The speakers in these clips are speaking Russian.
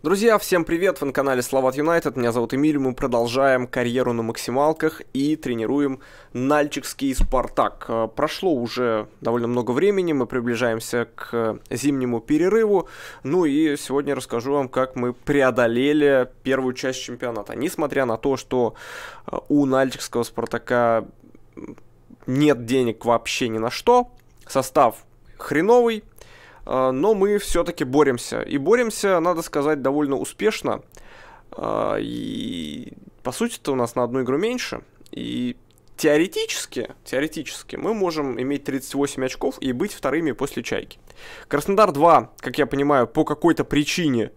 Друзья, всем привет! Вы на канале Словат Юнайтед, меня зовут Эмиль, мы продолжаем карьеру на максималках и тренируем Нальчикский Спартак. Э, прошло уже довольно много времени, мы приближаемся к зимнему перерыву, ну и сегодня расскажу вам, как мы преодолели первую часть чемпионата. Несмотря на то, что э, у Нальчикского Спартака нет денег вообще ни на что, состав хреновый, а, но мы все-таки боремся. И боремся, надо сказать, довольно успешно. А, и по сути-то у нас на одну игру меньше. И теоретически, теоретически мы можем иметь 38 очков и быть вторыми после чайки. Краснодар 2, как я понимаю, по какой-то причине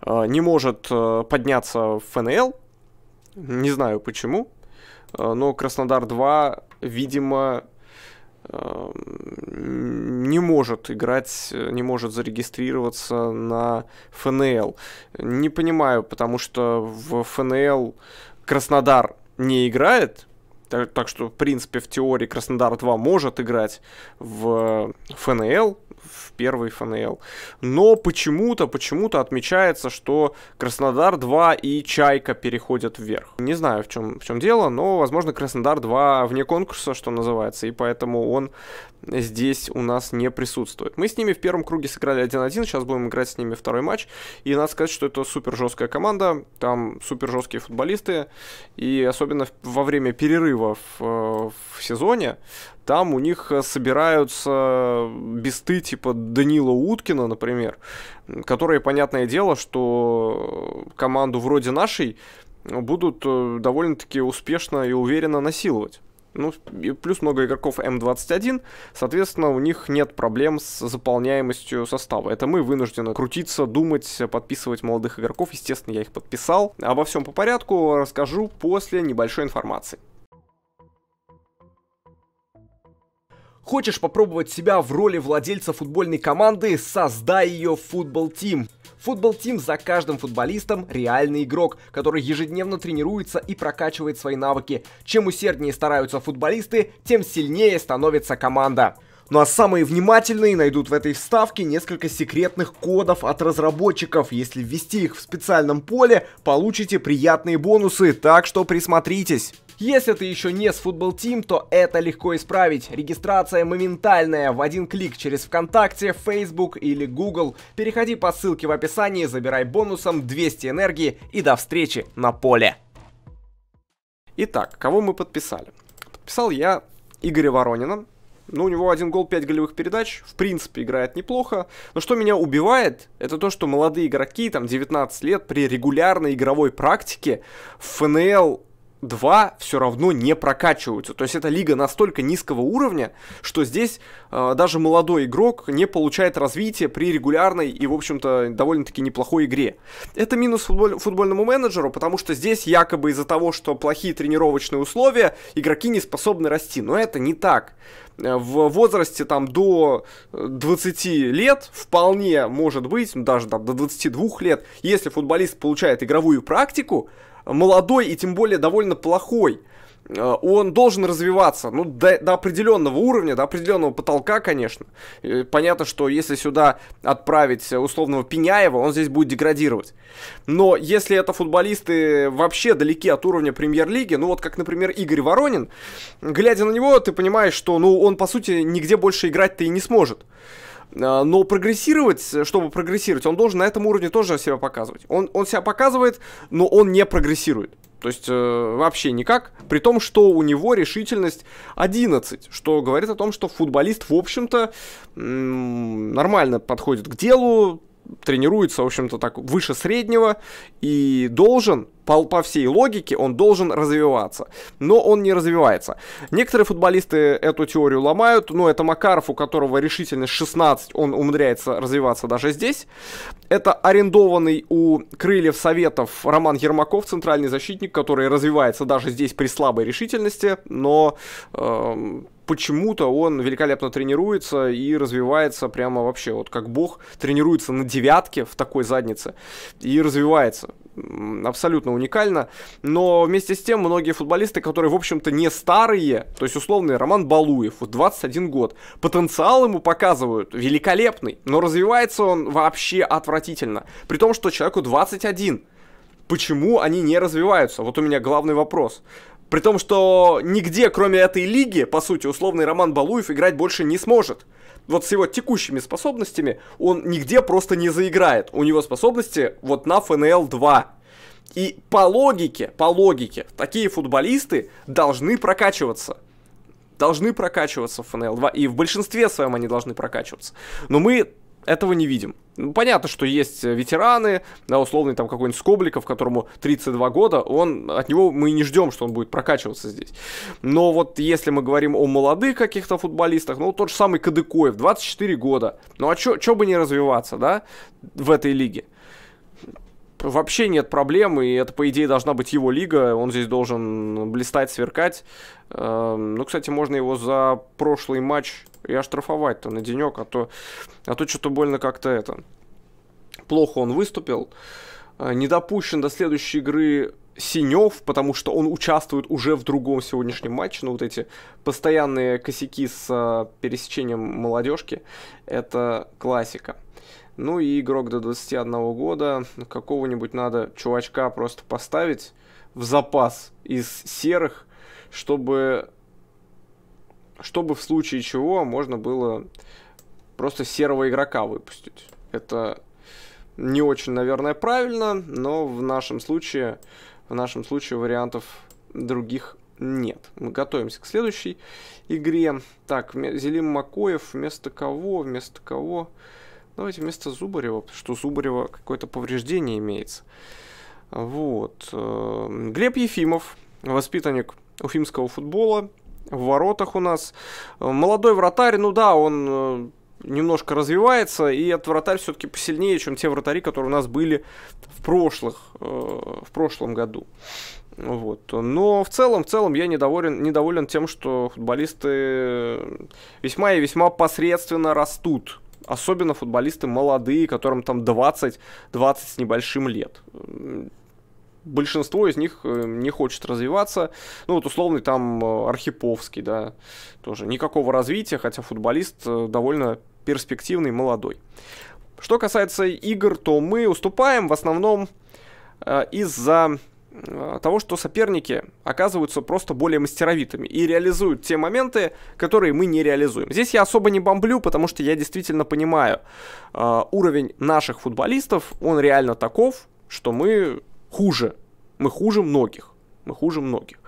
а, не может подняться в ФНЛ. Не знаю почему. Но Краснодар 2, видимо, не может играть, не может зарегистрироваться на ФНЛ. Не понимаю, потому что в ФНЛ Краснодар не играет, так, так что, в принципе, в теории Краснодар 2 может играть в ФНЛ, первый ФНЛ. Но почему-то, почему-то отмечается, что Краснодар 2 и Чайка переходят вверх. Не знаю, в чем, в чем дело, но, возможно, Краснодар 2 вне конкурса, что называется, и поэтому он здесь у нас не присутствует. Мы с ними в первом круге сыграли 1-1, сейчас будем играть с ними второй матч. И надо сказать, что это супер жесткая команда, там супер жесткие футболисты. И особенно во время перерывов э, в сезоне, там у них э, собираются э, бесты типа Данила Уткина, например, которые, понятное дело, что команду вроде нашей будут довольно-таки успешно и уверенно насиловать ну, плюс много игроков М21, соответственно, у них нет проблем с заполняемостью состава. Это мы вынуждены крутиться, думать, подписывать молодых игроков. Естественно, я их подписал. Обо всем по порядку расскажу после небольшой информации. Хочешь попробовать себя в роли владельца футбольной команды? Создай ее в Football Team. Football Team за каждым футболистом реальный игрок, который ежедневно тренируется и прокачивает свои навыки. Чем усерднее стараются футболисты, тем сильнее становится команда. Ну а самые внимательные найдут в этой вставке несколько секретных кодов от разработчиков. Если ввести их в специальном поле, получите приятные бонусы, так что присмотритесь. Если ты еще не с Football Team, то это легко исправить. Регистрация моментальная, в один клик через ВКонтакте, Facebook или Google. Переходи по ссылке в описании, забирай бонусом 200 энергии и до встречи на поле. Итак, кого мы подписали? Подписал я Игоря Воронина, ну, у него один гол, 5 голевых передач. В принципе, играет неплохо. Но что меня убивает, это то, что молодые игроки, там, 19 лет, при регулярной игровой практике в ФНЛ два все равно не прокачиваются. То есть эта лига настолько низкого уровня, что здесь э, даже молодой игрок не получает развития при регулярной и, в общем-то, довольно-таки неплохой игре. Это минус футболь, футбольному менеджеру, потому что здесь якобы из-за того, что плохие тренировочные условия, игроки не способны расти. Но это не так. Э, в возрасте там до 20 э, лет вполне может быть, даже там, до 22 лет, если футболист получает игровую практику, молодой и тем более довольно плохой э, он должен развиваться, ну, до, до определенного уровня, до определенного потолка, конечно. Понятно, что если сюда отправить условного Пеняева, он здесь будет деградировать. Но если это футболисты вообще далеки от уровня премьер-лиги, ну, вот как, например, Игорь Воронин, глядя на него, ты понимаешь, что, ну, он, по сути, нигде больше играть-то и не сможет. А, но прогрессировать, чтобы прогрессировать, он должен на этом уровне тоже себя показывать. Он, он себя показывает, но он не прогрессирует. То есть э, вообще никак, при том, что у него решительность 11, что говорит о том, что футболист, в общем-то, нормально подходит к делу, тренируется, в общем-то, так выше среднего и должен, по, по всей логике, он должен развиваться. Но он не развивается. Некоторые футболисты эту теорию ломают, но это Макаров, у которого решительность 16, он умудряется развиваться даже здесь. Это арендованный у Крыльев Советов Роман Ермаков, центральный защитник, который развивается даже здесь при слабой решительности, но... Э, почему-то он великолепно тренируется и развивается прямо вообще, вот как бог, тренируется на девятке в такой заднице и развивается. Абсолютно уникально. Но вместе с тем многие футболисты, которые, в общем-то, не старые, то есть условный Роман Балуев, 21 год, потенциал ему показывают великолепный, но развивается он вообще отвратительно. При том, что человеку 21 почему они не развиваются? Вот у меня главный вопрос. При том, что нигде, кроме этой лиги, по сути, условный Роман Балуев играть больше не сможет. Вот с его текущими способностями он нигде просто не заиграет. У него способности вот на ФНЛ 2. И по логике, по логике, такие футболисты должны прокачиваться должны прокачиваться в ФНЛ-2, и в большинстве своем они должны прокачиваться. Но мы этого не видим. Ну, понятно, что есть э, ветераны, да, условный там какой-нибудь Скобликов, которому 32 года, он, от него мы и не ждем, что он будет прокачиваться здесь. Но вот если мы говорим о молодых каких-то футболистах, ну тот же самый Кадыкоев, 24 года, ну а чё, чё бы не развиваться, да, в этой лиге? вообще нет проблем, и это, по идее, должна быть его лига, он здесь должен блистать, сверкать. Эм, ну, кстати, можно его за прошлый матч и оштрафовать-то на денек, а то, а то что-то больно как-то это. Плохо он выступил. Э, Не допущен до следующей игры Синев, потому что он участвует уже в другом сегодняшнем матче. Ну, вот эти постоянные косяки с э, пересечением молодежки, это классика. Ну и игрок до 21 года, какого-нибудь надо чувачка просто поставить в запас из серых, чтобы, чтобы в случае чего можно было просто серого игрока выпустить. Это не очень, наверное, правильно, но в нашем случае, в нашем случае вариантов других нет. Мы готовимся к следующей игре. Так, Зелим Макоев вместо кого? Вместо кого? Ну, Давайте вместо Зубарева, что Зубарева какое-то повреждение имеется. Вот. Эм, Глеб Ефимов, воспитанник уфимского футбола, в воротах у нас. Э, молодой вратарь, ну да, он э, немножко развивается, и этот вратарь все-таки посильнее, чем те вратари, которые у нас были в, прошлых, э, в прошлом году. Вот. Но в целом, в целом я недоволен, недоволен тем, что футболисты весьма и весьма посредственно растут. Особенно футболисты молодые, которым там 20, 20 с небольшим лет. Большинство из них э, не хочет развиваться. Ну вот условный там э, Архиповский, да, тоже никакого развития, хотя футболист э, довольно перспективный, молодой. Что касается игр, то мы уступаем в основном из-за Э, того, что соперники оказываются просто более мастеровитыми и реализуют те моменты, которые мы не реализуем. Здесь я особо не бомблю, потому что я действительно понимаю, э, уровень наших футболистов, он реально таков, что мы хуже. Мы хуже многих. Мы хуже многих.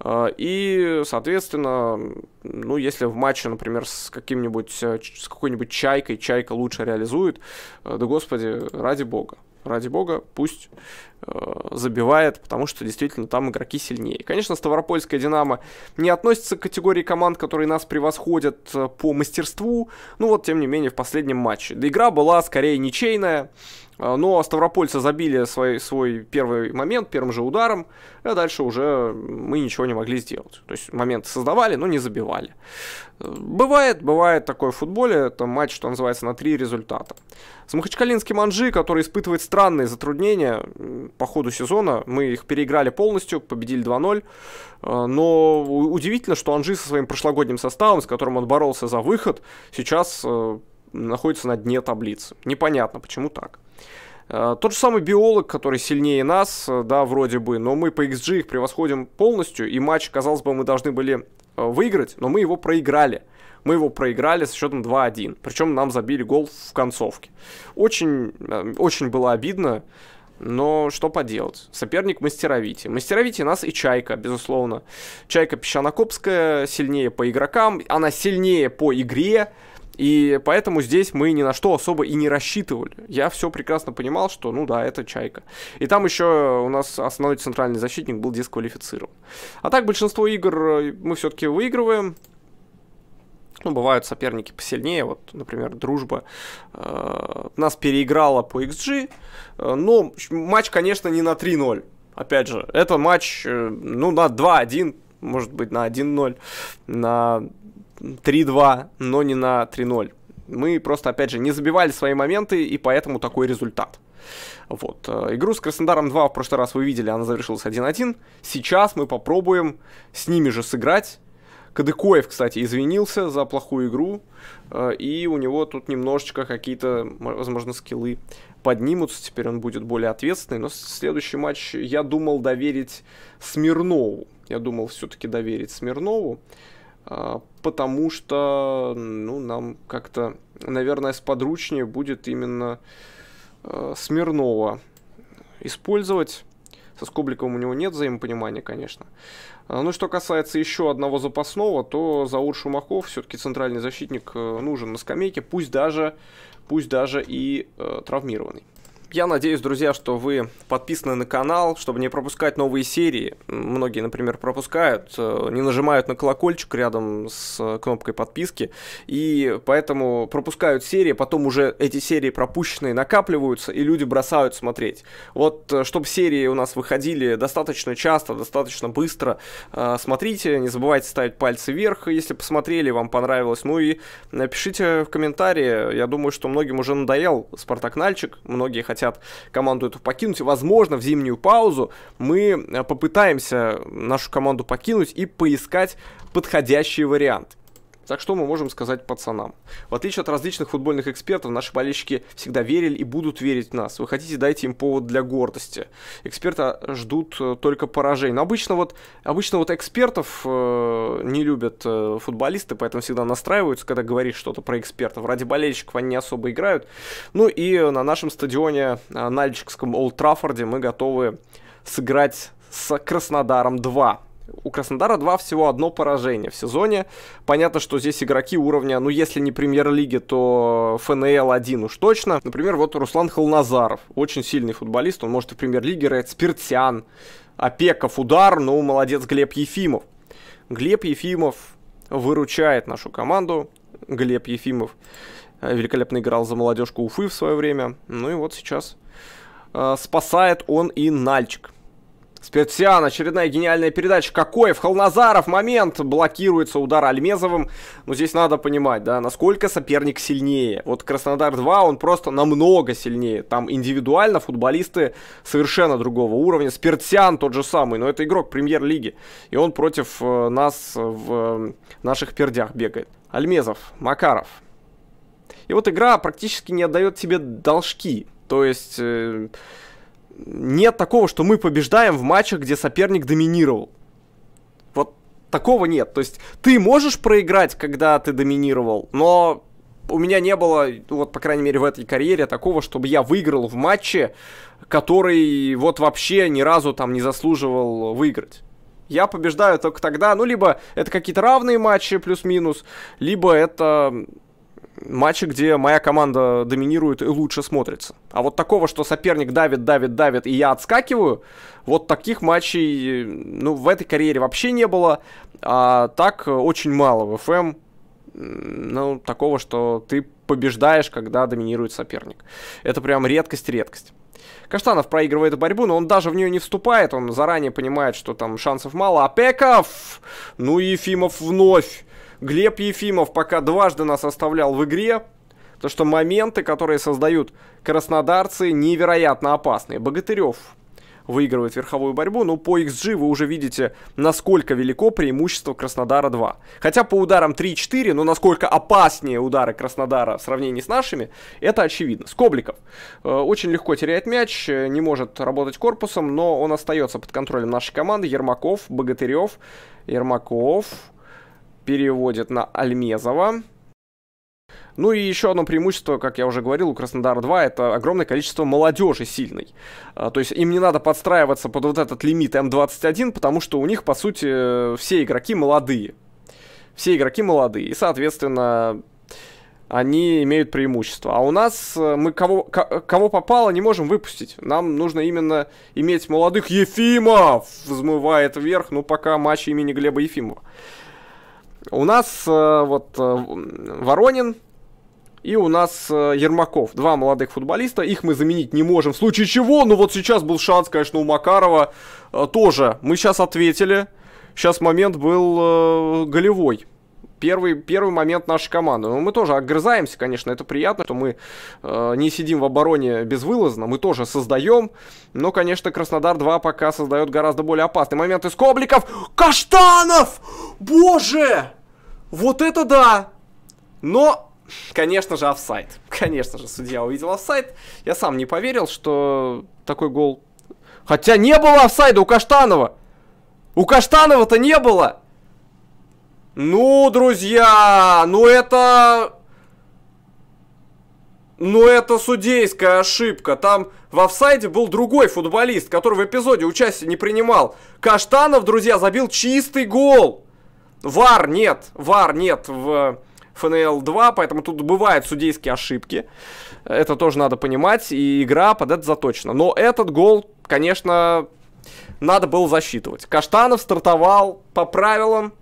Э, и, соответственно, ну, если в матче, например, с каким-нибудь, с какой-нибудь чайкой, чайка лучше реализует, да господи, ради бога ради бога, пусть э, забивает, потому что действительно там игроки сильнее. Конечно, Ставропольская «Динамо» не относится к категории команд, которые нас превосходят э, по мастерству, ну вот, тем не менее, в последнем матче. Да игра была скорее ничейная, а, но ну, а Ставропольцы забили свой, свой первый момент первым же ударом, а дальше уже мы ничего не могли сделать. То есть момент создавали, но не забивали. Бывает, бывает такое в футболе, это матч, что называется, на три результата. С Махачкалинским Анжи, который испытывает странные затруднения по ходу сезона, мы их переиграли полностью, победили 2-0, а, но удивительно, что Анжи со своим прошлогодним составом, с которым он боролся за выход, сейчас э, находится на дне таблицы. Непонятно, почему так. Э, тот же самый биолог, который сильнее нас, э, да, вроде бы, но мы по XG их превосходим полностью, и матч, казалось бы, мы должны были э, выиграть, но мы его проиграли. Мы его проиграли со счетом 2-1, причем нам забили гол в концовке. Очень, очень было обидно, но что поделать, соперник мастеровити. Мастеровити нас и Чайка, безусловно. Чайка Песчанокопская сильнее по игрокам, она сильнее по игре, и поэтому здесь мы ни на что особо и не рассчитывали. Я все прекрасно понимал, что, ну да, это чайка. И там еще у нас основной центральный защитник был дисквалифицирован. А так большинство игр э, мы все-таки выигрываем. Ну, бывают соперники посильнее, вот, например, дружба э, нас переиграла по XG, э, но матч, конечно, не на 3-0. Опять же, это матч, э, ну, на 2-1, может быть, на 1-0, на 3-2, но не на 3-0. Мы просто, опять же, не забивали свои моменты, и поэтому такой результат. Вот. Э, игру с Краснодаром 2 в прошлый раз вы видели, она завершилась 1-1. Сейчас мы попробуем с ними же сыграть. Кадыкоев, кстати, извинился за плохую игру, э, и у него тут немножечко какие-то, возможно, скиллы поднимутся, теперь он будет более ответственный, но следующий матч я думал доверить Смирнову, я думал все-таки доверить Смирнову, а, потому что ну, нам как-то, наверное, сподручнее будет именно а, Смирнова использовать. Со скобликом у него нет взаимопонимания, конечно. А, ну, что касается еще одного запасного, то Заур Шумаков все-таки центральный защитник э, нужен на скамейке, пусть даже, пусть даже и э, травмированный. Я надеюсь, друзья, что вы подписаны на канал, чтобы не пропускать новые серии. Многие, например, пропускают, э, не нажимают на колокольчик рядом с кнопкой подписки, и поэтому пропускают серии, потом уже эти серии пропущенные накапливаются, и люди бросают смотреть. Вот, э, чтобы серии у нас выходили достаточно часто, достаточно быстро, э, смотрите, не забывайте ставить пальцы вверх, если посмотрели, вам понравилось, ну и напишите в комментарии, я думаю, что многим уже надоел Спартак Нальчик. многие хотят хотят команду эту покинуть. Возможно, в зимнюю паузу мы э, попытаемся нашу команду покинуть и поискать подходящий вариант. Так что мы можем сказать пацанам? В отличие от различных футбольных экспертов, наши болельщики всегда верили и будут верить в нас. Вы хотите, дайте им повод для гордости. Эксперты ждут э, только поражений. Но обычно вот, обычно вот экспертов э, не любят э, футболисты, поэтому всегда настраиваются, когда говоришь что-то про экспертов. Ради болельщиков они не особо играют. Ну и на нашем стадионе, на э, Нальчикском Олд Траффорде, мы готовы сыграть с Краснодаром 2. У Краснодара два всего одно поражение в сезоне. Понятно, что здесь игроки уровня, ну если не премьер-лиги, то ФНЛ 1 уж точно. Например, вот Руслан Холназаров, очень сильный футболист, он может в премьер-лиге играть, Спиртян, Опеков, Удар, ну молодец Глеб Ефимов. Глеб Ефимов выручает нашу команду. Глеб Ефимов э, великолепно играл за молодежку Уфы в свое время. Ну и вот сейчас э, спасает он и Нальчик. Спецсиан, очередная гениальная передача. Какой? В Холназаров момент блокируется удар Альмезовым. Но ну, здесь надо понимать, да, насколько соперник сильнее. Вот Краснодар 2, он просто намного сильнее. Там индивидуально футболисты совершенно другого уровня. Спиртсиан тот же самый, но это игрок премьер-лиги. И он против э, нас в э, наших пердях бегает. Альмезов, Макаров. И вот игра практически не отдает тебе должки. То есть... Э, нет такого, что мы побеждаем в матчах, где соперник доминировал. Вот такого нет. То есть ты можешь проиграть, когда ты доминировал, но у меня не было, вот, по крайней мере, в этой карьере такого, чтобы я выиграл в матче, который вот вообще ни разу там не заслуживал выиграть. Я побеждаю только тогда, ну, либо это какие-то равные матчи плюс-минус, либо это матчи, где моя команда доминирует и лучше смотрится. А вот такого, что соперник давит, давит, давит, и я отскакиваю, вот таких матчей, ну, в этой карьере вообще не было, а так очень мало в ФМ, ну, такого, что ты побеждаешь, когда доминирует соперник. Это прям редкость-редкость. Каштанов проигрывает борьбу, но он даже в нее не вступает, он заранее понимает, что там шансов мало. А Пеков! Ну и Ефимов вновь Глеб Ефимов пока дважды нас оставлял в игре, то что моменты, которые создают краснодарцы, невероятно опасные. Богатырев выигрывает верховую борьбу, но ну, по XG вы уже видите, насколько велико преимущество Краснодара 2. Хотя по ударам 3-4, но ну, насколько опаснее удары Краснодара в сравнении с нашими, это очевидно. Скобликов э, очень легко теряет мяч, э, не может работать корпусом, но он остается под контролем нашей команды. Ермаков, Богатырев, Ермаков переводит на Альмезова. Ну и еще одно преимущество, как я уже говорил, у Краснодара-2 это огромное количество молодежи сильной. А, то есть им не надо подстраиваться под вот этот лимит М21, потому что у них, по сути, все игроки молодые. Все игроки молодые. И, соответственно, они имеют преимущество. А у нас э, мы кого, кого попало не можем выпустить. Нам нужно именно иметь молодых Ефимов! Взмывает вверх, ну пока матч имени Глеба Ефимова. У нас э, вот э, Воронин и у нас э, Ермаков. Два молодых футболиста. Их мы заменить не можем. В случае чего, ну вот сейчас был шанс, конечно, у Макарова тоже. Мы сейчас ответили. Сейчас момент был голевой первый, первый момент нашей команды. Но ну, мы тоже огрызаемся, конечно, это приятно, что мы э, не сидим в обороне безвылазно, мы тоже создаем. Но, конечно, Краснодар 2 пока создает гораздо более опасный момент из Кобликов. Каштанов! Боже! Вот это да! Но Конечно же, офсайт. Конечно же, судья увидел офсайт. Я сам не поверил, что такой гол... Хотя не было офсайда у Каштанова! У Каштанова-то не было! Ну, друзья, ну это... Ну это судейская ошибка. Там в офсайде был другой футболист, который в эпизоде участие не принимал. Каштанов, друзья, забил чистый гол. Вар нет, вар нет в ФНЛ 2, поэтому тут бывают судейские ошибки. Это тоже надо понимать, и игра под это заточена. Но этот гол, конечно, надо было засчитывать. Каштанов стартовал по правилам,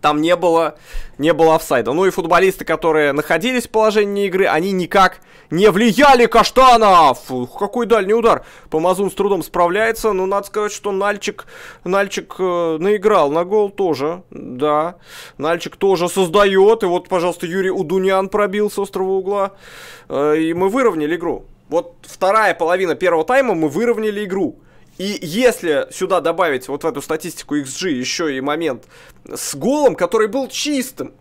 там не было, не было офсайда. Ну и футболисты, которые находились в положении игры, они никак не влияли. Каштанов! Фух, какой дальний удар. Помазун с трудом справляется. Но надо сказать, что Нальчик, Нальчик э, наиграл на гол тоже. Да, Нальчик тоже создает. И вот, пожалуйста, Юрий Удунян пробил с острого угла. Э, и мы выровняли игру. Вот вторая половина первого тайма мы выровняли игру. И если сюда добавить вот в эту статистику XG еще и момент с голом, который был чистым,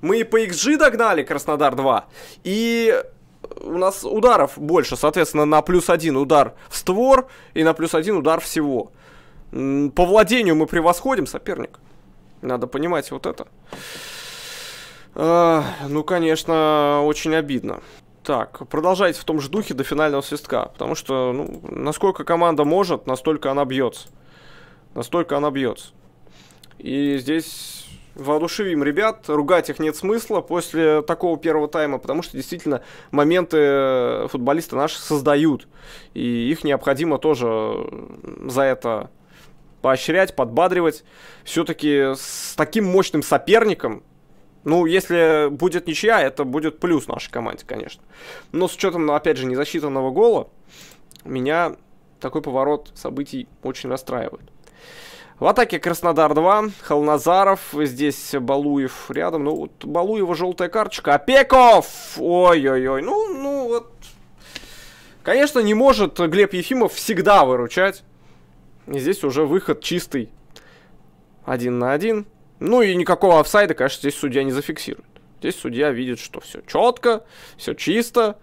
мы и по XG догнали Краснодар 2, и у нас ударов больше, соответственно, на плюс один удар в створ и на плюс один удар всего. По владению мы превосходим соперник. Надо понимать вот это. А, ну, конечно, очень обидно так, продолжайте в том же духе до финального свистка, потому что, ну, насколько команда может, настолько она бьется. Настолько она бьется. И здесь воодушевим ребят, ругать их нет смысла после такого первого тайма, потому что действительно моменты э, футболисты наши создают, и их необходимо тоже за это поощрять, подбадривать. Все-таки с таким мощным соперником ну, если будет ничья, это будет плюс нашей команде, конечно. Но с учетом, опять же, незасчитанного гола, меня такой поворот событий очень расстраивает. В атаке Краснодар 2, Холназаров, здесь Балуев рядом. Ну, вот Балуева желтая карточка. Опеков! А Ой-ой-ой, ну, ну вот. Конечно, не может Глеб Ефимов всегда выручать. И здесь уже выход чистый. Один на один. Ну и никакого офсайда, конечно, здесь судья не зафиксирует. Здесь судья видит, что все четко, все чисто.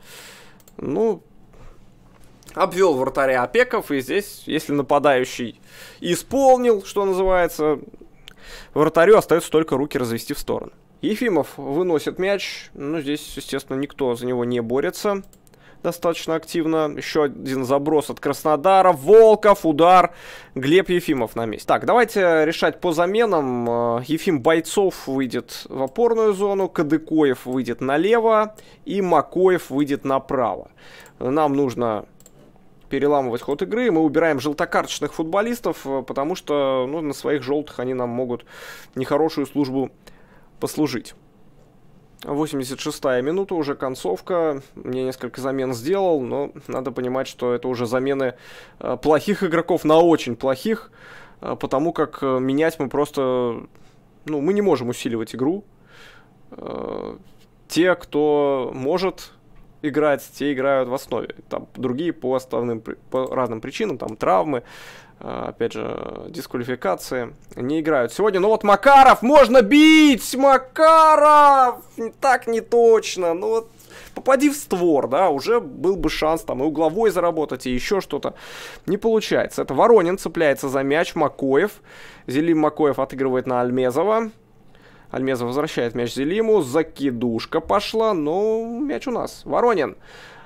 Ну, обвел вратаря опеков, и здесь, если нападающий исполнил, что называется, вратарю остается только руки развести в сторону. Ефимов выносит мяч, ну здесь, естественно, никто за него не борется достаточно активно. Еще один заброс от Краснодара. Волков, удар. Глеб Ефимов на месте. Так, давайте решать по заменам. Э, Ефим Бойцов выйдет в опорную зону, Кадыкоев выйдет налево и Макоев выйдет направо. Нам нужно переламывать ход игры. Мы убираем желтокарточных футболистов, э, потому что ну, на своих желтых они нам могут нехорошую службу послужить. 86-я минута, уже концовка. Мне несколько замен сделал, но надо понимать, что это уже замены э, плохих игроков на очень плохих, э, потому как э, менять мы просто... Ну, мы не можем усиливать игру. Те, кто может играть, те играют в основе. Там другие по основным, по разным причинам, там травмы, Э, опять же, дисквалификации, не играют сегодня. Ну вот Макаров, можно бить! Макаров! Так не точно, ну вот попади в створ, да, уже был бы шанс там и угловой заработать, и еще что-то. Не получается. Это Воронин цепляется за мяч, Макоев. Зелим Макоев отыгрывает на Альмезова. Альмезов возвращает мяч Зелиму, закидушка пошла, но ну, мяч у нас. Воронин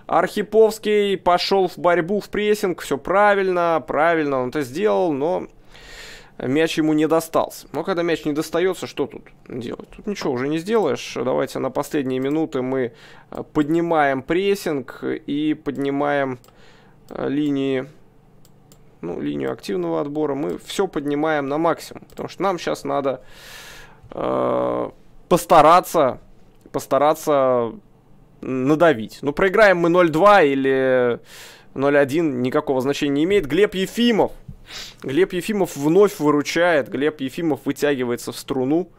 Архиповский пошел в борьбу, в прессинг, все правильно, правильно он это сделал, но мяч ему не достался. Но когда мяч не достается, что тут делать? Тут ничего уже не сделаешь. Давайте на последние минуты мы э, поднимаем прессинг и поднимаем э, линии ну, линию активного отбора, мы все поднимаем на максимум. Потому что нам сейчас надо э, постараться, постараться надавить. Ну, проиграем мы 0-2 или 0-1, никакого значения не имеет. Глеб Ефимов. Глеб Ефимов вновь выручает. Глеб Ефимов вытягивается в струну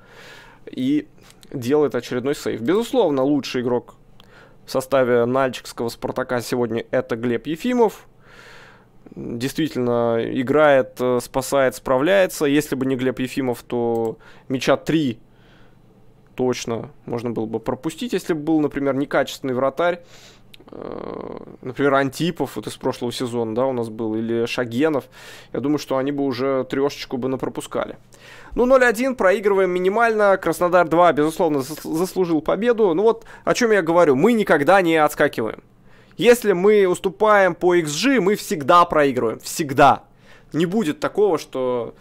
и делает очередной сейв. Безусловно, лучший игрок в составе Нальчикского Спартака сегодня это Глеб Ефимов. Действительно, играет, э, спасает, справляется. Если бы не Глеб Ефимов, то мяча 3 точно можно было бы пропустить, если бы был, например, некачественный вратарь, э, например, Антипов вот из прошлого сезона, да, у нас был, или Шагенов, я думаю, что они бы уже трешечку бы напропускали. Ну, 0-1, проигрываем минимально, Краснодар 2, безусловно, заслужил победу. Ну вот, о чем я говорю, мы никогда не отскакиваем. Если мы уступаем по XG, мы всегда проигрываем, всегда. Не будет такого, что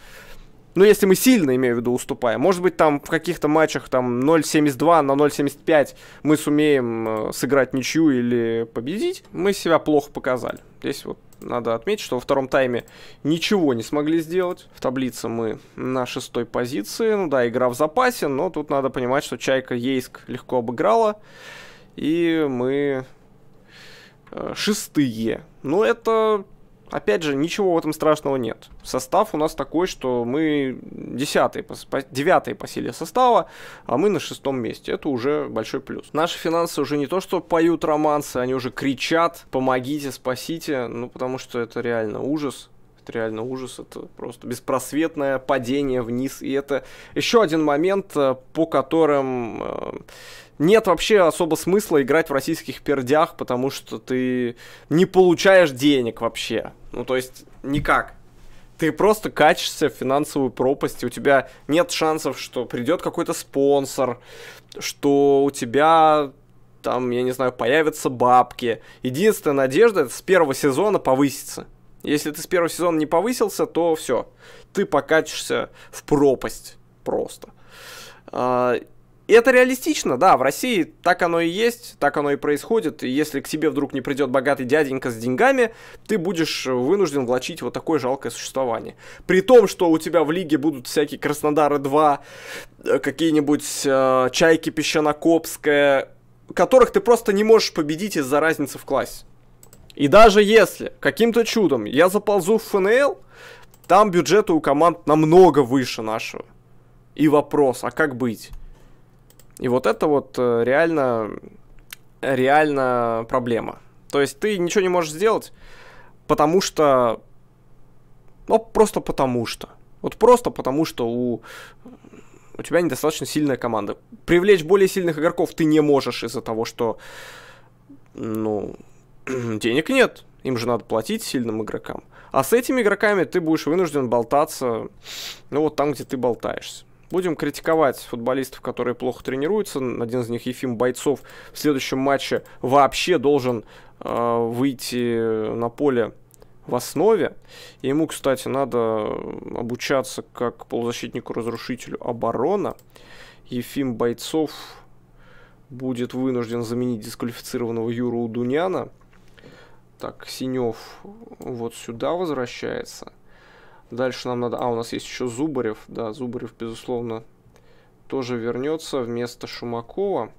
ну, если мы сильно, имею в виду, уступаем. Может быть, там в каких-то матчах там 0.72 на 0.75 мы сумеем э, сыграть ничью или победить. Мы себя плохо показали. Здесь вот надо отметить, что во втором тайме ничего не смогли сделать. В таблице мы на шестой позиции. Ну да, игра в запасе, но тут надо понимать, что Чайка Ейск легко обыграла. И мы э, шестые. Но ну, это Опять же, ничего в этом страшного нет. Состав у нас такой, что мы десятый, девятый по силе состава, а мы на шестом месте. Это уже большой плюс. Наши финансы уже не то, что поют романсы, они уже кричат, помогите, спасите, ну потому что это реально ужас. Это реально ужас, это просто беспросветное падение вниз. И это еще один момент, э, по которым э, нет вообще особо смысла играть в российских пердях, потому что ты не получаешь денег вообще. Ну, то есть, никак. Ты просто качешься в финансовую пропасть, и у тебя нет шансов, что придет какой-то спонсор, что у тебя там, я не знаю, появятся бабки. Единственная надежда это с первого сезона повыситься. Если ты с первого сезона не повысился, то все. Ты покатишься в пропасть просто. А, и это реалистично, да, в России так оно и есть, так оно и происходит. И если к тебе вдруг не придет богатый дяденька с деньгами, ты будешь вынужден влачить вот такое жалкое существование. При том, что у тебя в лиге будут всякие Краснодары-2, э, какие-нибудь э, Чайки Песчанокопская, которых ты просто не можешь победить из-за разницы в классе. И даже если каким-то чудом я заползу в ФНЛ, там бюджеты у команд намного выше нашего. И вопрос, а как быть? И вот это вот э, реально, реально проблема. То есть ты ничего не можешь сделать, потому что... Ну, просто потому что. Вот просто потому что у, у тебя недостаточно сильная команда. Привлечь более сильных игроков ты не можешь из-за того, что... Ну, денег нет. Им же надо платить сильным игрокам. А с этими игроками ты будешь вынужден болтаться, ну вот там, где ты болтаешься. Будем критиковать футболистов, которые плохо тренируются. Один из них, Ефим Бойцов, в следующем матче вообще должен э, выйти на поле в основе. ему, кстати, надо обучаться как полузащитнику-разрушителю оборона. Ефим Бойцов будет вынужден заменить дисквалифицированного Юру Удуняна. Так, Синев вот сюда возвращается. Дальше нам надо... А, у нас есть еще Зубарев. Да, Зубарев, безусловно, тоже вернется вместо Шумакова.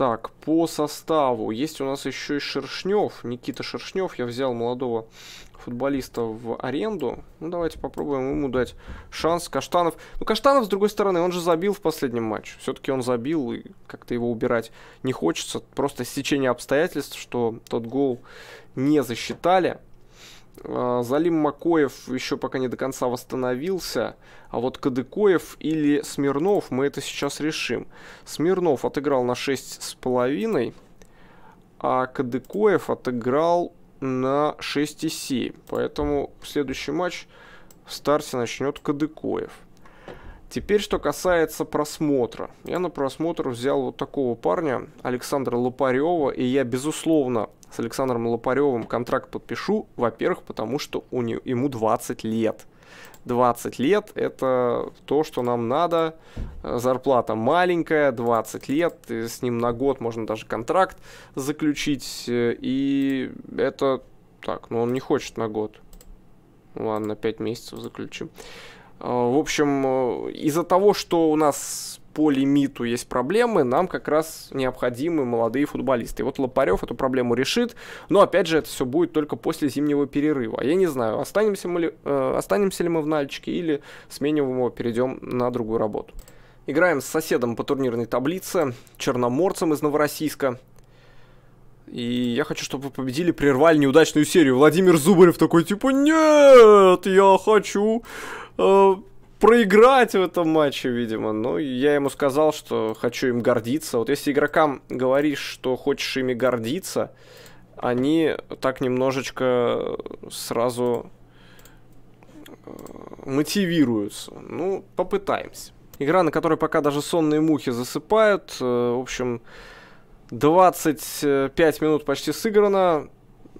Так, по составу. Есть у нас еще и Шершнев. Никита Шершнев. Я взял молодого футболиста в аренду. Ну, давайте попробуем ему дать шанс. Каштанов. Ну, Каштанов, с другой стороны, он же забил в последнем матче. Все-таки он забил, и как-то его убирать не хочется. Просто стечение обстоятельств, что тот гол не засчитали. А, Залим Макоев еще пока не до конца восстановился, а вот Кадыкоев или Смирнов, мы это сейчас решим. Смирнов отыграл на 6,5, а Кадыкоев отыграл на 6,7. Поэтому следующий матч в старте начнет Кадыкоев. Теперь, что касается просмотра. Я на просмотр взял вот такого парня, Александра Лопарева, и я, безусловно, с Александром Лопаревым контракт подпишу, во-первых, потому что у него, ему 20 лет. 20 лет – это то, что нам надо. Зарплата маленькая, 20 лет, с ним на год можно даже контракт заключить. И это так, но ну, он не хочет на год. Ладно, 5 месяцев заключим. А, в общем, э, из-за того, что у нас по лимиту есть проблемы, нам как раз необходимы молодые футболисты. И вот Лопарев эту проблему решит, но опять же это все будет только после зимнего перерыва. Я не знаю, останемся, мы ли, э, останемся ли мы в Нальчике или сменим его, перейдем на другую работу. Играем с соседом по турнирной таблице, черноморцем из Новороссийска. И я хочу, чтобы вы победили, прервали неудачную серию. Владимир Зубарев такой, типа, нет, я хочу Э, проиграть в этом матче, видимо. Но ну, я ему сказал, что хочу им гордиться. Вот если игрокам говоришь, что хочешь ими гордиться, они так немножечко сразу э, мотивируются. Ну, попытаемся. Игра, на которой пока даже сонные мухи засыпают. Э, в общем, 25 минут почти сыграно.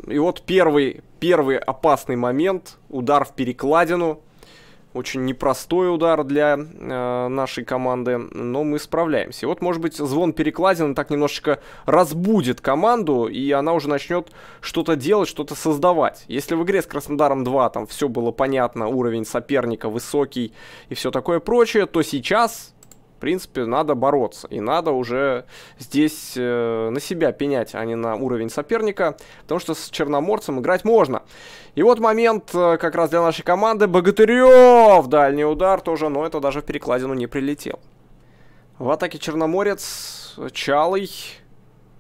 И вот первый, первый опасный момент. Удар в перекладину. Очень непростой удар для э, нашей команды, но мы справляемся. И вот, может быть, звон перекладин так немножечко разбудит команду, и она уже начнет что-то делать, что-то создавать. Если в игре с Краснодаром 2 там все было понятно, уровень соперника высокий и все такое прочее, то сейчас принципе, надо бороться. И надо уже здесь э, на себя пенять, а не на уровень соперника, потому что с черноморцем играть можно. И вот момент э, как раз для нашей команды. Богатырев! Дальний удар тоже, но это даже в перекладину не прилетел. В атаке черноморец, э, Чалый...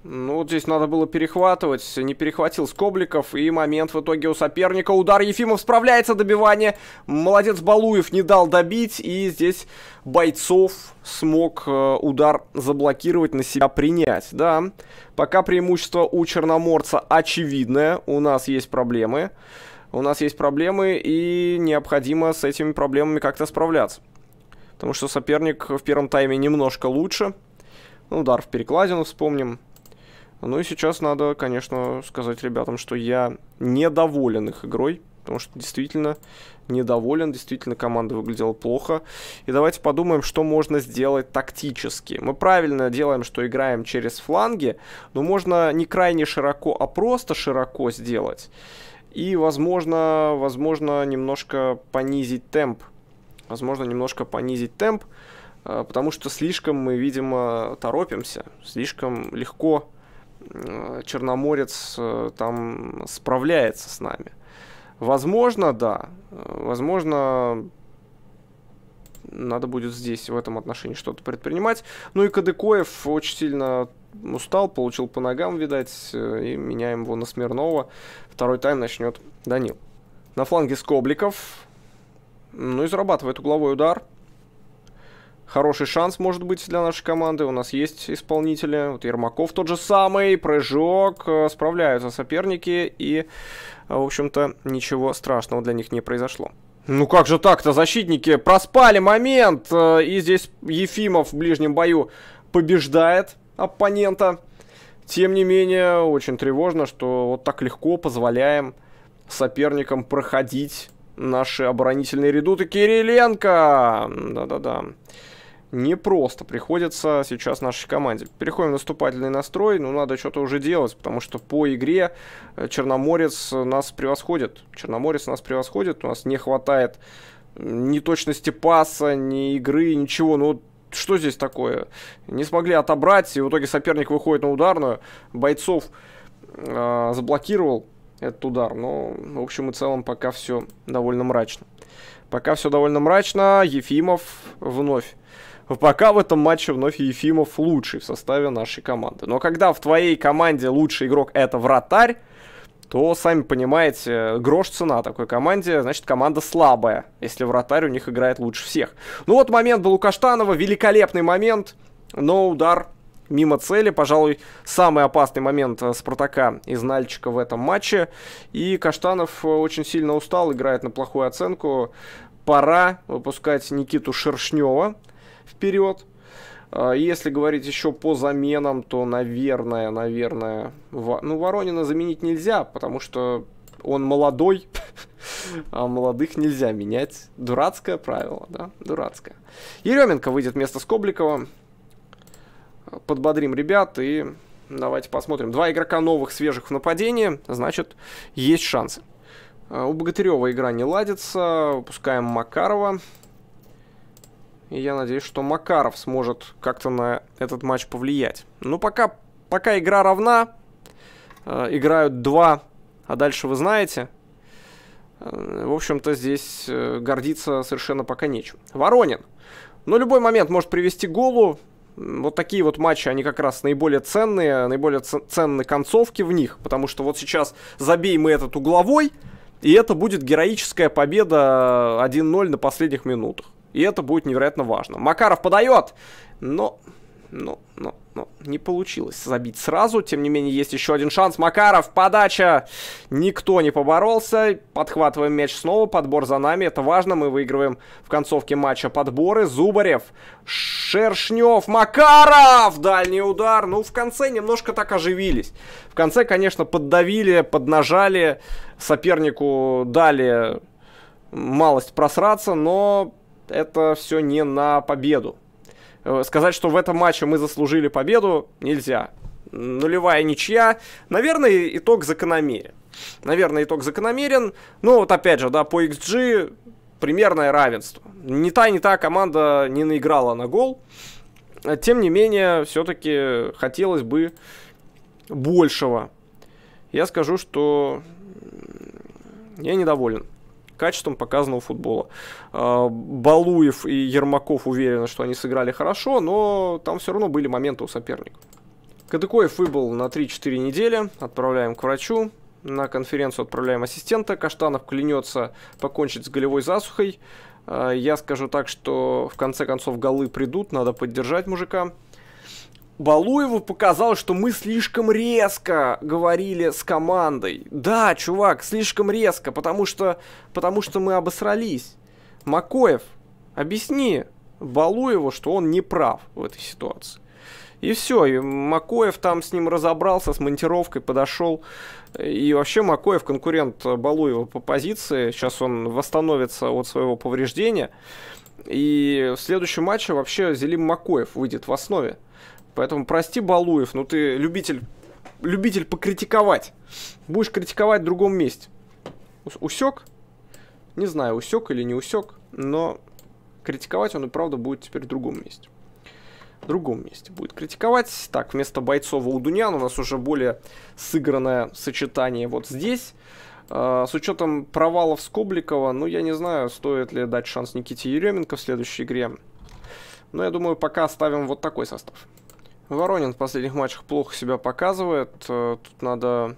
Ну, вот здесь надо было перехватывать. Не перехватил Скобликов. И момент в итоге у соперника. Удар Ефимов справляется, добивание. Молодец Балуев не дал добить. И здесь Бойцов смог э, удар заблокировать, на себя принять. Да, пока преимущество у Черноморца очевидное. У нас есть проблемы. У нас есть проблемы. И необходимо с этими проблемами как-то справляться. Потому что соперник в первом тайме немножко лучше. Удар в перекладину вспомним. Ну и сейчас надо, конечно, сказать ребятам, что я недоволен их игрой, потому что действительно недоволен, действительно команда выглядела плохо. И давайте подумаем, что можно сделать тактически. Мы правильно делаем, что играем через фланги, но можно не крайне широко, а просто широко сделать. И, возможно, возможно немножко понизить темп. Возможно, немножко понизить темп, э, потому что слишком мы, видимо, торопимся, слишком легко Э, Черноморец э, там справляется с нами. Возможно, да. Э, возможно, надо будет здесь в этом отношении что-то предпринимать. Ну и Кадыкоев очень сильно устал, получил по ногам, видать, и меняем его на Смирнова. Второй тайм начнет Данил. На фланге Скобликов. Ну и зарабатывает угловой удар хороший шанс, может быть, для нашей команды. У нас есть исполнители. Вот Ермаков тот же самый. Прыжок. Э, справляются соперники. И, э, в общем-то, ничего страшного для них не произошло. Ну как же так-то? Защитники проспали момент. Э, и здесь Ефимов в ближнем бою побеждает оппонента. Тем не менее, очень тревожно, что вот так легко позволяем соперникам проходить наши оборонительные редуты. Кириленко! Да-да-да непросто приходится сейчас нашей команде. Переходим в наступательный настрой, ну надо что-то уже делать, потому что по игре э, Черноморец нас превосходит. Черноморец нас превосходит, у нас не хватает ни точности паса, ни игры, ничего. Ну что здесь такое? Не смогли отобрать, и в итоге соперник выходит на ударную. Бойцов э, заблокировал этот удар, но ну, в общем и целом пока все довольно мрачно. Пока все довольно мрачно. Ефимов вновь а пока в этом матче вновь Ефимов лучший в составе нашей команды. Но когда в твоей команде лучший игрок это вратарь, то, сами понимаете, грош цена такой команде, значит, команда слабая, если вратарь у них играет лучше всех. Ну вот момент был у Каштанова, великолепный момент, но удар мимо цели, пожалуй, самый опасный момент э, Спартака из Нальчика в этом матче. И Каштанов э, очень сильно устал, играет на плохую оценку. Пора выпускать Никиту Шершнева, вперед. А, если говорить еще по заменам, то, наверное, наверное, ну, Воронина заменить нельзя, потому что он молодой, а молодых нельзя менять. Дурацкое правило, да, дурацкое. Еременко выйдет вместо Скобликова. Подбодрим ребят и давайте посмотрим. Два игрока новых, свежих в нападении, значит, есть шансы. А, у Богатырева игра не ладится, выпускаем Макарова. И я надеюсь, что Макаров сможет как-то на этот матч повлиять. Ну, пока, пока игра равна. Э, играют два, а дальше вы знаете. Э, в общем-то, здесь э, гордиться совершенно пока нечем. Воронин. Но ну, любой момент может привести голу. Вот такие вот матчи, они как раз наиболее ценные, наиболее ценные концовки в них, потому что вот сейчас забей мы этот угловой, и это будет героическая победа 1-0 э, на последних минутах. И это будет невероятно важно. Макаров подает, но... Но, но, но не получилось забить сразу. Тем не менее, есть еще один шанс. Макаров, подача. Никто не поборолся. Подхватываем мяч снова. Подбор за нами. Это важно. Мы выигрываем в концовке матча подборы. Зубарев, Шершнев, Макаров. Дальний удар. Ну, в конце немножко так оживились. В конце, конечно, поддавили, поднажали. Сопернику дали малость просраться, но это все не на победу. Э, сказать, что в этом матче мы заслужили победу, нельзя. Нулевая ничья. Наверное, итог закономерен. Наверное, итог закономерен. Но вот опять же, да, по XG примерное равенство. Не та, не та команда не наиграла на гол. Э, тем не менее, все-таки хотелось бы большего. Я скажу, что я недоволен качеством показанного футбола. А, Балуев и Ермаков уверены, что они сыграли хорошо, но там все равно были моменты у соперников. Кадыкоев выбыл на 3-4 недели, отправляем к врачу, на конференцию отправляем ассистента, Каштанов клянется покончить с голевой засухой. А, я скажу так, что в конце концов голы придут, надо поддержать мужика. Балуеву показалось, что мы слишком резко говорили с командой. Да, чувак, слишком резко, потому что, потому что мы обосрались. Макоев, объясни Балуеву, что он не прав в этой ситуации. И все, и Макоев там с ним разобрался, с монтировкой подошел. И вообще Макоев конкурент Балуева по позиции. Сейчас он восстановится от своего повреждения. И в следующем матче вообще Зелим Макоев выйдет в основе. Поэтому прости, Балуев, но ты любитель, любитель покритиковать. Будешь критиковать в другом месте. Усек? Не знаю, усек или не усек, но критиковать он и правда будет теперь в другом месте. В другом месте будет критиковать. Так, вместо Бойцова у Дунян у нас уже более сыгранное сочетание вот здесь. А, с учетом провалов Скобликова, ну, я не знаю, стоит ли дать шанс Никите Еременко в следующей игре. Но я думаю, пока оставим вот такой состав. Воронин в последних матчах плохо себя показывает. Э, тут надо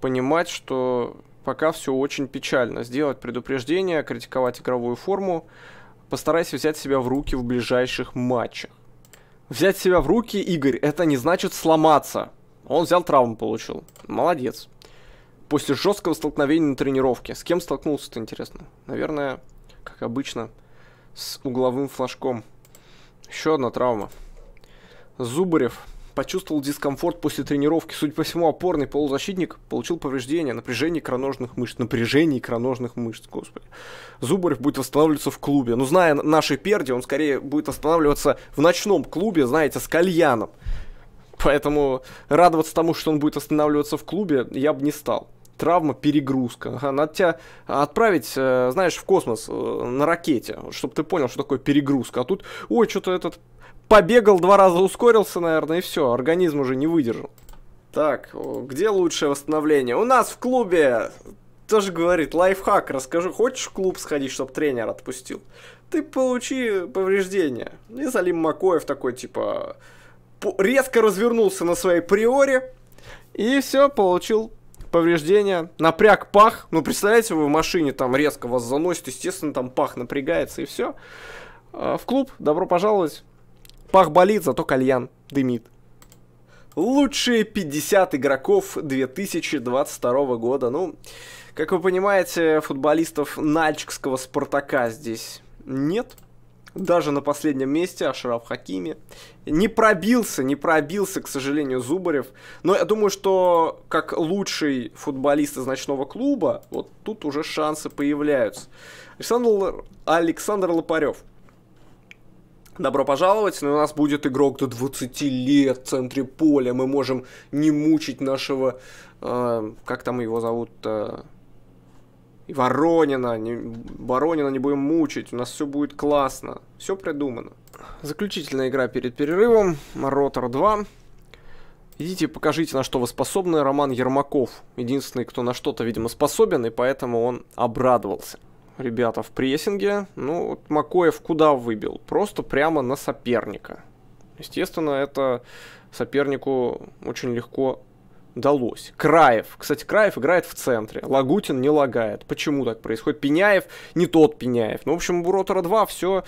понимать, что пока все очень печально. Сделать предупреждение, критиковать игровую форму. Постарайся взять себя в руки в ближайших матчах. Взять себя в руки, Игорь, это не значит сломаться. Он взял травму, получил. Молодец. После жесткого столкновения на тренировке. С кем столкнулся-то, интересно? Наверное, как обычно, с угловым флажком. Еще одна травма. Зубарев почувствовал дискомфорт после тренировки. Судя по всему, опорный полузащитник получил повреждение, напряжение икроножных мышц, напряжение икроножных мышц, господи. Зубарев будет восстанавливаться в клубе. Ну, зная наши перди, он скорее будет восстанавливаться в ночном клубе, знаете, с кальяном. Поэтому радоваться тому, что он будет останавливаться в клубе, я бы не стал. Травма, перегрузка. Ага, надо тебя отправить, э, знаешь, в космос э, на ракете, чтобы ты понял, что такое перегрузка. А тут, ой, что-то этот побегал, два раза ускорился, наверное, и все, организм уже не выдержал. Так, где лучшее восстановление? У нас в клубе! Тоже говорит, лайфхак, расскажу, хочешь в клуб сходить, чтобы тренер отпустил? Ты получи повреждение. И Залим Макоев такой, типа, резко развернулся на своей приоре, и все, получил повреждение. напряг пах. Ну, представляете, вы в машине там резко вас заносит, естественно, там пах напрягается и все. А, в клуб добро пожаловать. Пах болит, зато кальян дымит. Лучшие 50 игроков 2022 года. Ну, как вы понимаете, футболистов Нальчикского Спартака здесь нет. Даже на последнем месте Ашраф Хакими. Не пробился, не пробился, к сожалению, Зубарев. Но я думаю, что как лучший футболист из ночного клуба, вот тут уже шансы появляются. Александр, Александр Лопарев. Добро пожаловать, но ну, у нас будет игрок до 20 лет в центре поля. Мы можем не мучить нашего, э, как там его зовут, э, Воронина. Не, Воронина не будем мучить, у нас все будет классно. Все придумано. Заключительная игра перед перерывом, Ротор 2. Идите, покажите, на что вы способны. Роман Ермаков единственный, кто на что-то, видимо, способен, и поэтому он обрадовался ребята в прессинге. Ну, вот Макоев куда выбил? Просто прямо на соперника. Естественно, это сопернику очень легко далось. Краев. Кстати, Краев играет в центре. Лагутин не лагает. Почему так происходит? Пеняев не тот Пеняев. Ну, в общем, у Ротора 2 все,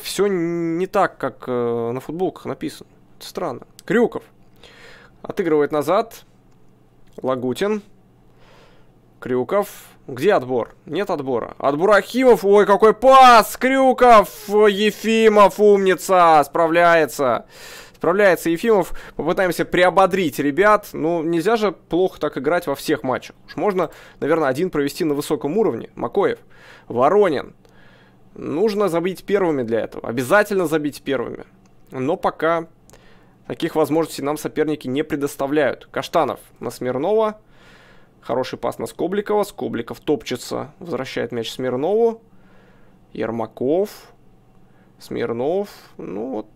все не так, как э, на футболках написано. Это странно. Крюков. Отыгрывает назад. Лагутин. Крюков. Где отбор? Нет отбора. Отбор Ахимов. Ой, какой пас! Крюков! Ефимов, умница! Справляется. Справляется Ефимов. Попытаемся приободрить ребят. Ну, нельзя же плохо так играть во всех матчах. Уж можно, наверное, один провести на высоком уровне. Макоев. Воронин. Нужно забить первыми для этого. Обязательно забить первыми. Но пока таких возможностей нам соперники не предоставляют. Каштанов на Смирнова. Хороший пас на Скобликова. Скобликов топчется, возвращает мяч Смирнову. Ермаков. Смирнов. Ну вот,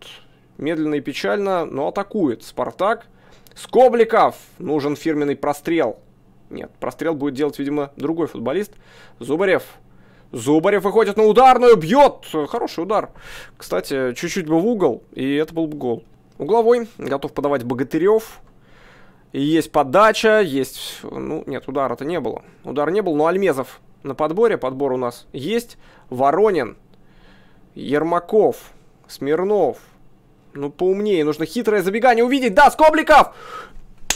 медленно и печально, но атакует Спартак. Скобликов! Нужен фирменный прострел. Нет, прострел будет делать, видимо, другой футболист. Зубарев. Зубарев выходит на ударную, бьет! Хороший удар. Кстати, чуть-чуть бы в угол, и это был бы гол. Угловой, готов подавать Богатырев. И есть подача, есть... Ну, нет, удара-то не было. Удар не был, но Альмезов на подборе. Подбор у нас есть. Воронин, Ермаков, Смирнов. Ну, поумнее. Нужно хитрое забегание увидеть. Да, Скобликов!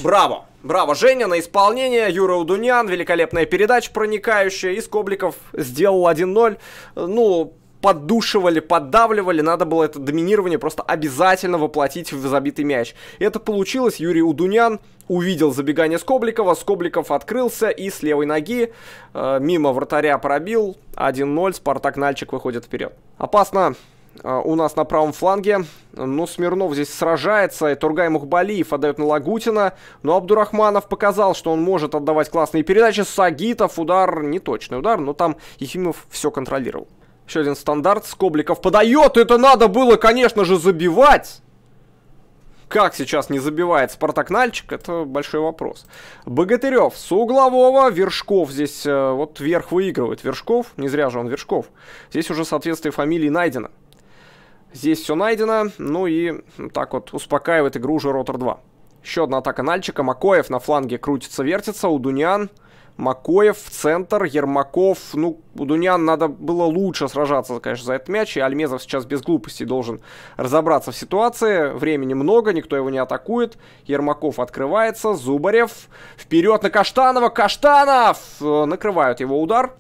Браво! Браво, Женя, на исполнение. Юра Удунян, великолепная передача проникающая. И Скобликов сделал 1-0. Ну, поддушивали, поддавливали, надо было это доминирование просто обязательно воплотить в забитый мяч. Это получилось, Юрий Удунян увидел забегание Скобликова, Скобликов открылся и с левой ноги э, мимо вратаря пробил 1-0, Спартак Нальчик выходит вперед. Опасно э, у нас на правом фланге, Ну Смирнов здесь сражается, и Тургай Мухбалиев отдает на Лагутина, но Абдурахманов показал, что он может отдавать классные передачи, Сагитов удар, не точный удар, но там Ефимов все контролировал. Еще один стандарт. Скобликов подает. Это надо было, конечно же, забивать. Как сейчас не забивает Спартак Нальчик, это большой вопрос. Богатырев с углового, Вершков здесь, э, вот вверх выигрывает Вершков, не зря же он Вершков. Здесь уже соответствие фамилии найдено. Здесь все найдено, ну и так вот успокаивает игру уже Ротор 2. Еще одна атака Нальчика, Макоев на фланге крутится-вертится, Удунян... Дунян Макоев центр, Ермаков. Ну, Дунян надо было лучше сражаться, конечно, за этот мяч. И Альмезов сейчас без глупостей должен разобраться в ситуации. Времени много, никто его не атакует. Ермаков открывается, Зубарев. Вперед на Каштанова, Каштанов! Э, накрывают его удар.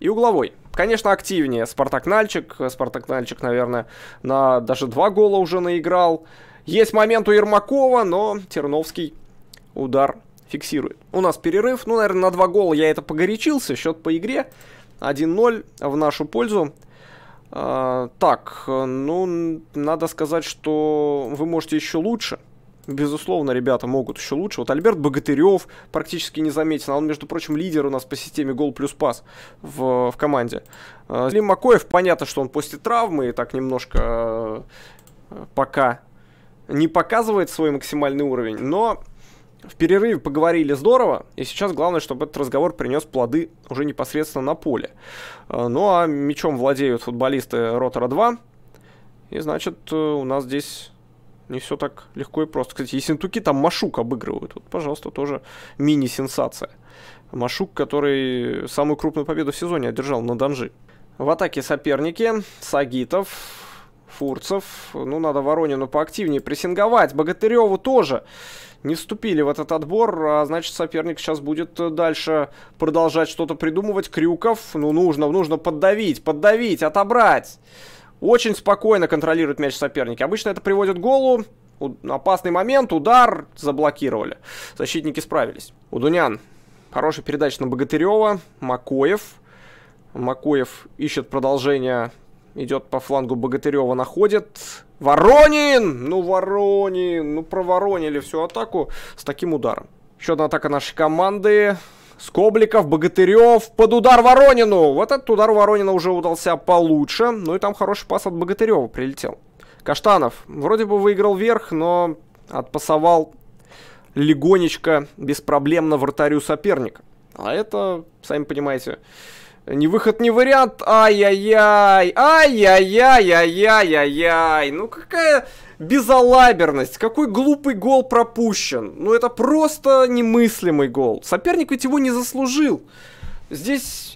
И угловой. Конечно, активнее Спартак Нальчик. Спартак Нальчик, наверное, на даже два гола уже наиграл. Есть момент у Ермакова, но Терновский удар фиксирует. У нас перерыв, ну, наверное, на два гола я это погорячился, счет по игре 1-0 в нашу пользу. А, так, ну, надо сказать, что вы можете еще лучше. Безусловно, ребята могут еще лучше. Вот Альберт Богатырев практически не заметен. А он, между прочим, лидер у нас по системе гол плюс пас в, в команде. А, Лим Макоев, понятно, что он после травмы и так немножко э, пока не показывает свой максимальный уровень. Но в перерыве поговорили здорово, и сейчас главное, чтобы этот разговор принес плоды уже непосредственно на поле. Э, ну а мячом владеют футболисты Ротора 2, и значит э, у нас здесь не все так легко и просто. Кстати, Ессентуки там Машук обыгрывают. Вот, пожалуйста, тоже мини-сенсация. Машук, который самую крупную победу в сезоне одержал на Данжи. В атаке соперники Сагитов, Фурцев. Ну, надо Воронину поактивнее прессинговать. Богатыреву тоже не вступили в этот отбор, а значит соперник сейчас будет э, дальше продолжать что-то придумывать. Крюков, ну нужно, нужно поддавить, поддавить, отобрать. Очень спокойно контролирует мяч соперники. Обычно это приводит к голу. Опасный момент, удар, заблокировали. Защитники справились. Удунян. Хорошая передача на Богатырева. Макоев. Макоев ищет продолжение Идет по флангу Богатырева, находит. Воронин! Ну, Воронин! Ну, проворонили всю атаку с таким ударом. Еще одна атака нашей команды. Скобликов, Богатырев, под удар Воронину. Вот этот удар Воронина уже удался получше. Ну и там хороший пас от Богатырева прилетел. Каштанов вроде бы выиграл верх, но отпасовал легонечко, беспроблемно вратарю соперника. А это, сами понимаете, не выход, не вариант. Ай-яй-яй. Ай-яй-яй-яй-яй-яй. Ну какая безалаберность. Какой глупый гол пропущен. Ну это просто немыслимый гол. Соперник ведь его не заслужил. Здесь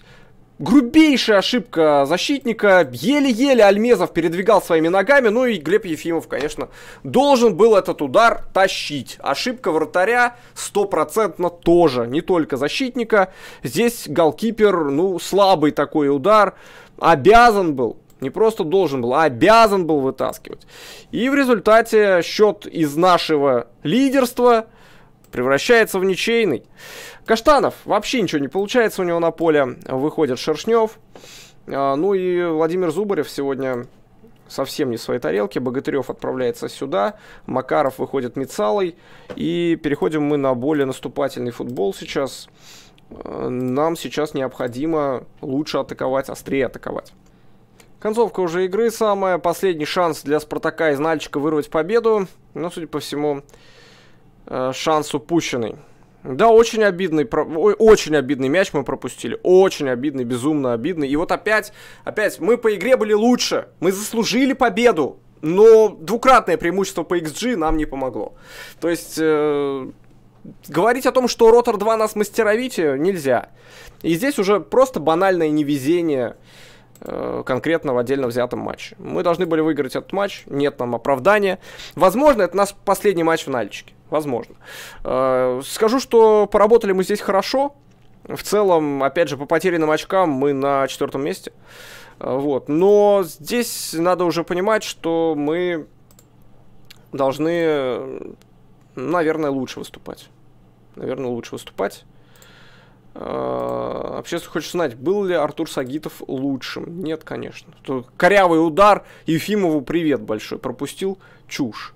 Грубейшая ошибка защитника. Еле-еле Альмезов передвигал своими ногами. Ну и Глеб Ефимов, конечно, должен был этот удар тащить. Ошибка вратаря стопроцентно тоже. Не только защитника. Здесь голкипер, ну, слабый такой удар. Обязан был не просто должен был, а обязан был вытаскивать. И в результате счет из нашего лидерства превращается в ничейный. Каштанов вообще ничего не получается у него на поле. Выходит Шершнев. А, ну и Владимир Зубарев сегодня совсем не в своей тарелке. Богатырев отправляется сюда. Макаров выходит Мицалой. И переходим мы на более наступательный футбол сейчас. А, нам сейчас необходимо лучше атаковать, острее атаковать. Концовка уже игры самая. Последний шанс для Спартака из Нальчика вырвать победу. Но, судя по всему, а, шанс упущенный. Да, очень обидный, очень обидный мяч мы пропустили. Очень обидный, безумно обидный. И вот опять, опять, мы по игре были лучше. Мы заслужили победу. Но двукратное преимущество по XG нам не помогло. То есть... Э говорить о том, что Ротор 2 нас мастеровите, нельзя. И здесь уже просто банальное невезение э, конкретно в отдельно взятом матче. Мы должны были выиграть этот матч, нет нам оправдания. Возможно, это наш последний матч в Нальчике возможно. Э, скажу, что поработали мы здесь хорошо. В целом, опять же, по потерянным очкам мы на четвертом месте. Э, вот. Но здесь надо уже понимать, что мы должны, наверное, лучше выступать. Наверное, лучше выступать. Э, Общество хочет знать, был ли Артур Сагитов лучшим? Нет, конечно. Корявый удар. Ефимову привет большой. Пропустил чушь.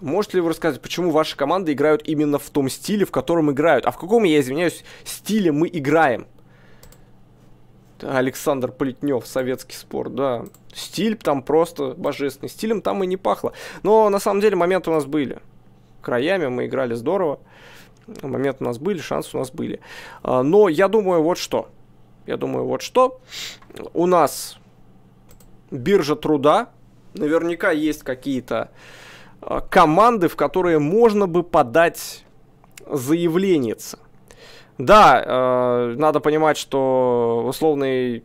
Можете ли вы рассказать, почему ваши команды играют именно в том стиле, в котором играют? А в каком, я извиняюсь, стиле мы играем? Александр Плетнев, советский спорт, да. Стиль там просто божественный. Стилем там и не пахло. Но на самом деле моменты у нас были. Краями мы играли здорово. Момент у нас были, шансы у нас были. А, но я думаю, вот что. Я думаю, вот что. У нас биржа труда. Наверняка есть какие-то Э, команды, в которые можно бы подать заявление. Да, э, надо понимать, что условный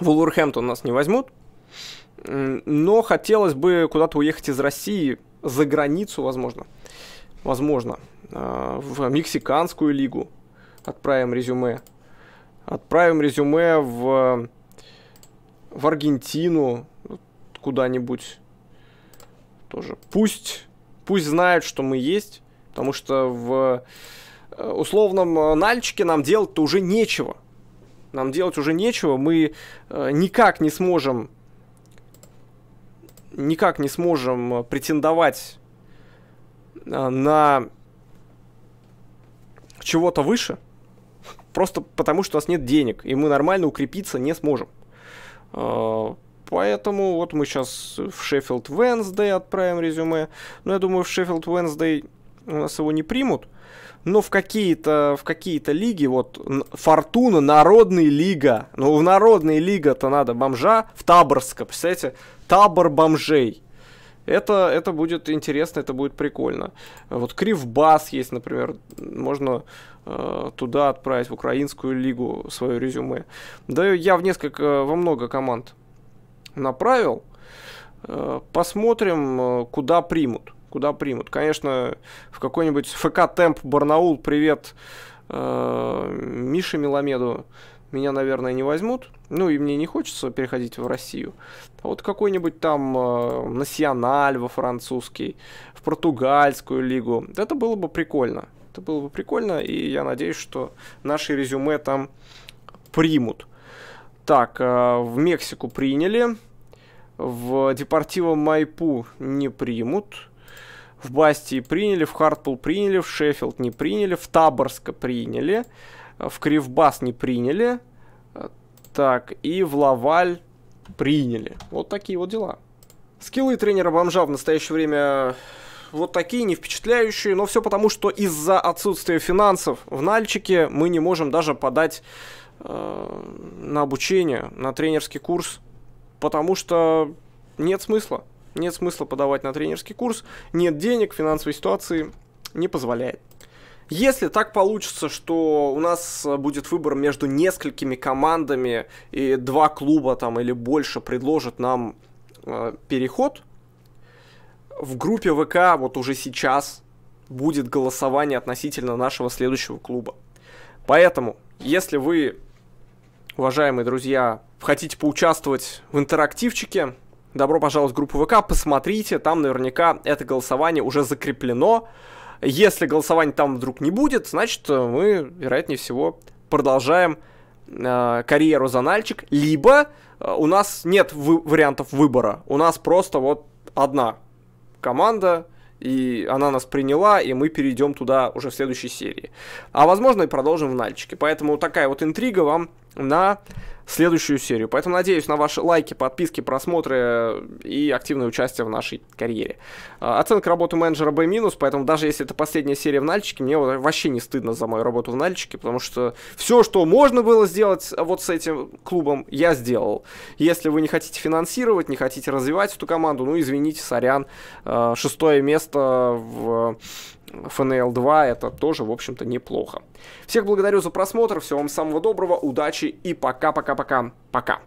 Вулверхэмптон нас не возьмут, но хотелось бы куда-то уехать из России, за границу, возможно. Возможно. Э, в Мексиканскую лигу. Отправим резюме. Отправим резюме в, э, в Аргентину куда-нибудь тоже. Пусть, пусть знают, что мы есть, потому что в э, условном э, Нальчике нам делать-то уже нечего. Нам делать уже нечего, мы э, никак не сможем никак не сможем претендовать на чего-то выше, просто потому что у нас нет денег, и мы нормально укрепиться не сможем. Поэтому вот мы сейчас в Шеффилд Венсдей отправим резюме. Но ну, я думаю, в Шеффилд Венсдей у нас его не примут. Но в какие-то в какие-то лиги, вот Фортуна, Народная лига. Ну, в Народная лига-то надо бомжа в Таборска, представляете? Табор бомжей. Это, это будет интересно, это будет прикольно. Вот Кривбас есть, например, можно э, туда отправить в украинскую лигу свое резюме. Да я в несколько, во много команд направил. Э, посмотрим, э, куда примут. Куда примут. Конечно, в какой-нибудь ФК Темп Барнаул, привет э, Мише Меломеду, меня, наверное, не возьмут. Ну, и мне не хочется переходить в Россию. А вот какой-нибудь там э, Националь во французский, в португальскую лигу. Это было бы прикольно. Это было бы прикольно, и я надеюсь, что наши резюме там примут. Так, э, в Мексику приняли. В Депортиво Майпу не примут. В Бастии приняли, в Хартпул приняли, в Шеффилд не приняли, в Таборска приняли, в Кривбас не приняли. Так, и в Лаваль приняли. Вот такие вот дела. Скиллы тренера бомжа в настоящее время э, вот такие, не впечатляющие, но все потому, что из-за отсутствия финансов в Нальчике мы не можем даже подать Э, на обучение, на тренерский курс, потому что нет смысла. Нет смысла подавать на тренерский курс, нет денег, финансовой ситуации не позволяет. Если так получится, что у нас будет выбор между несколькими командами и два клуба там или больше предложат нам э, переход, в группе ВК вот уже сейчас будет голосование относительно нашего следующего клуба. Поэтому, если вы уважаемые друзья, хотите поучаствовать в интерактивчике, добро пожаловать в группу ВК, посмотрите, там наверняка это голосование уже закреплено. Если голосования там вдруг не будет, значит, э, мы, вероятнее всего, продолжаем э, карьеру занальчик, либо э, у нас нет вы- вариантов выбора, у нас просто вот одна команда, и она нас приняла, и мы перейдем туда уже в следующей серии. А возможно и продолжим в Нальчике. Поэтому такая вот интрига вам на следующую серию. Поэтому надеюсь на ваши лайки, подписки, просмотры э, и активное участие в нашей карьере. А, оценка работы менеджера B-, поэтому даже если это последняя серия в Нальчике, мне вообще не стыдно за мою работу в Нальчике, потому что все, что можно было сделать э, вот с этим клубом, я сделал. Если вы не хотите финансировать, не хотите развивать эту команду, ну извините, сорян. А, шестое место в э, фнл 2 это тоже, в общем-то, неплохо. Всех благодарю за просмотр, всего вам самого доброго, удачи и пока-пока пока-пока. Пока.